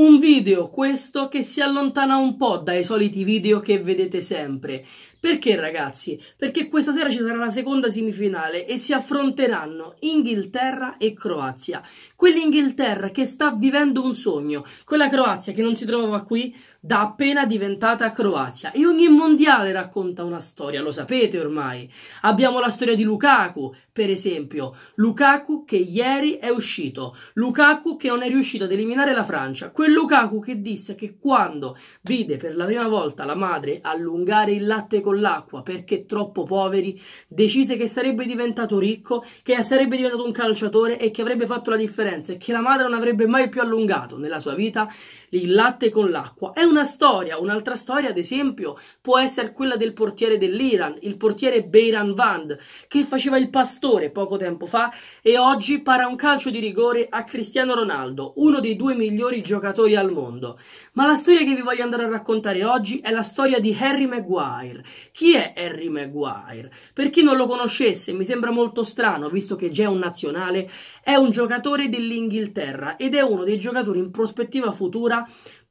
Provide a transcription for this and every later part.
Un video questo che si allontana un po' dai soliti video che vedete sempre, perché ragazzi? Perché questa sera ci sarà la seconda semifinale e si affronteranno Inghilterra e Croazia. Quell'Inghilterra che sta vivendo un sogno, quella Croazia che non si trovava qui da appena diventata Croazia. E ogni mondiale racconta una storia, lo sapete ormai. Abbiamo la storia di Lukaku, per esempio. Lukaku che ieri è uscito, Lukaku che non è riuscito ad eliminare la Francia, quel Lukaku che disse che quando vide per la prima volta la madre allungare il latte con con l'acqua perché troppo poveri, decise che sarebbe diventato ricco, che sarebbe diventato un calciatore e che avrebbe fatto la differenza e che la madre non avrebbe mai più allungato nella sua vita il latte con l'acqua. È una storia, un'altra storia ad esempio può essere quella del portiere dell'Iran, il portiere Beiran Vand che faceva il pastore poco tempo fa e oggi para un calcio di rigore a Cristiano Ronaldo, uno dei due migliori giocatori al mondo. Ma la storia che vi voglio andare a raccontare oggi è la storia di Harry Maguire, chi è Harry Maguire? Per chi non lo conoscesse, mi sembra molto strano, visto che già è un nazionale, è un giocatore dell'Inghilterra ed è uno dei giocatori in prospettiva futura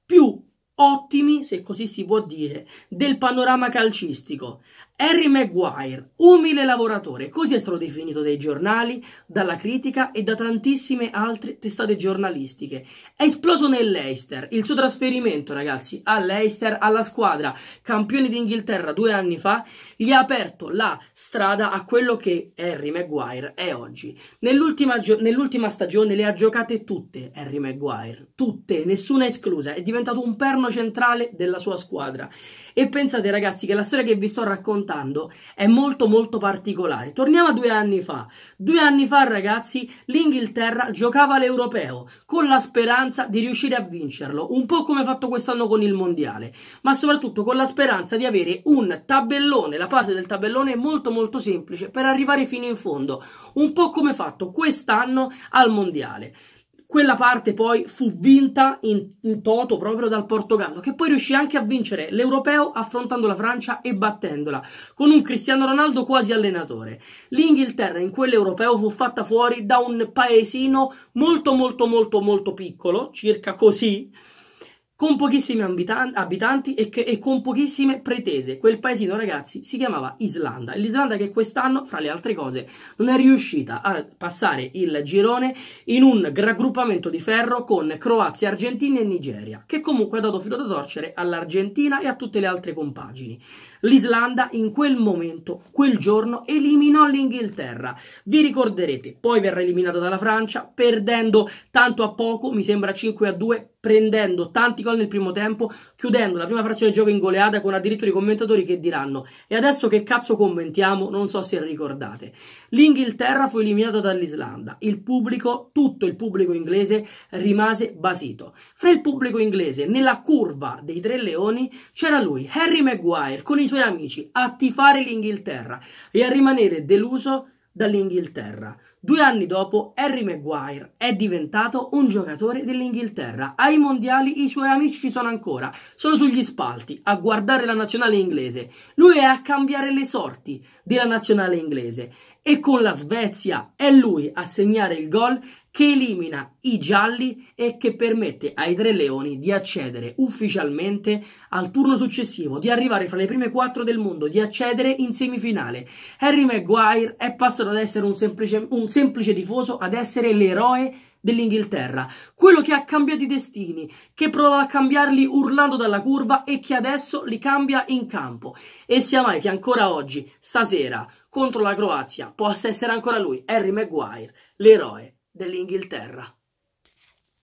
più ottimi, se così si può dire, del panorama calcistico. Harry Maguire, umile lavoratore, così è stato definito dai giornali, dalla critica e da tantissime altre testate giornalistiche. È esploso nell'Eister, il suo trasferimento, ragazzi, all'Eister, alla squadra campione d'Inghilterra due anni fa, gli ha aperto la strada a quello che Harry Maguire è oggi. Nell'ultima, nell'ultima stagione le ha giocate tutte Harry Maguire, tutte, nessuna esclusa, è diventato un perno centrale della sua squadra. E pensate, ragazzi, che la storia che vi sto raccontando raccontando è molto molto particolare. Torniamo a due anni fa. Due anni fa, ragazzi, l'Inghilterra giocava l'Europeo con la speranza di riuscire a vincerlo, un po' come fatto quest'anno con il Mondiale, ma soprattutto con la speranza di avere un tabellone, la parte del tabellone molto molto semplice per arrivare fino in fondo, un po' come fatto quest'anno al Mondiale. Quella parte poi fu vinta in, in toto proprio dal Portogallo, che poi riuscì anche a vincere l'Europeo affrontando la Francia e battendola, con un Cristiano Ronaldo quasi allenatore. L'Inghilterra in quell'Europeo fu fatta fuori da un paesino molto molto molto molto piccolo, circa così, con pochissimi abitanti e, che, e, con pochissime pretese. Quel paesino, ragazzi, si chiamava Islanda. l'Islanda che quest'anno, fra le altre cose, non è riuscita a passare il girone in un raggruppamento di ferro con Croazia, Argentina e Nigeria, che comunque ha dato filo da torcere all'Argentina e a tutte le altre compagini. L'Islanda in quel momento, quel giorno, eliminò l'Inghilterra. Vi ricorderete, poi verrà eliminata dalla Francia, perdendo tanto a poco, mi sembra 5 a 2, prendendo tanti gol nel primo tempo, chiudendo la prima frazione di gioco in goleada con addirittura i commentatori che diranno e adesso che cazzo commentiamo? Non so se ricordate. L'Inghilterra fu eliminata dall'Islanda, il pubblico, tutto il pubblico inglese rimase basito. Fra il pubblico inglese, nella curva dei tre leoni, c'era lui, Harry Maguire, con i suoi amici, a tifare l'Inghilterra e a rimanere deluso dall'Inghilterra. Due anni dopo, Harry Maguire è diventato un giocatore dell'Inghilterra. Ai mondiali i suoi amici ci sono ancora, sono sugli spalti, a guardare la nazionale inglese. Lui è a cambiare le sorti della nazionale inglese. E con la Svezia è lui a segnare il gol che elimina i gialli e che permette ai tre leoni di accedere ufficialmente al turno successivo, di arrivare fra le prime quattro del mondo, di accedere in semifinale. Harry Maguire è passato ad essere un semplice, un semplice tifoso ad essere l'eroe dell'Inghilterra, quello che ha cambiato i destini, che provava a cambiarli urlando dalla curva e che adesso li cambia in campo. E sia mai che ancora oggi, stasera, contro la Croazia, possa essere ancora lui, Harry Maguire, l'eroe dell'Inghilterra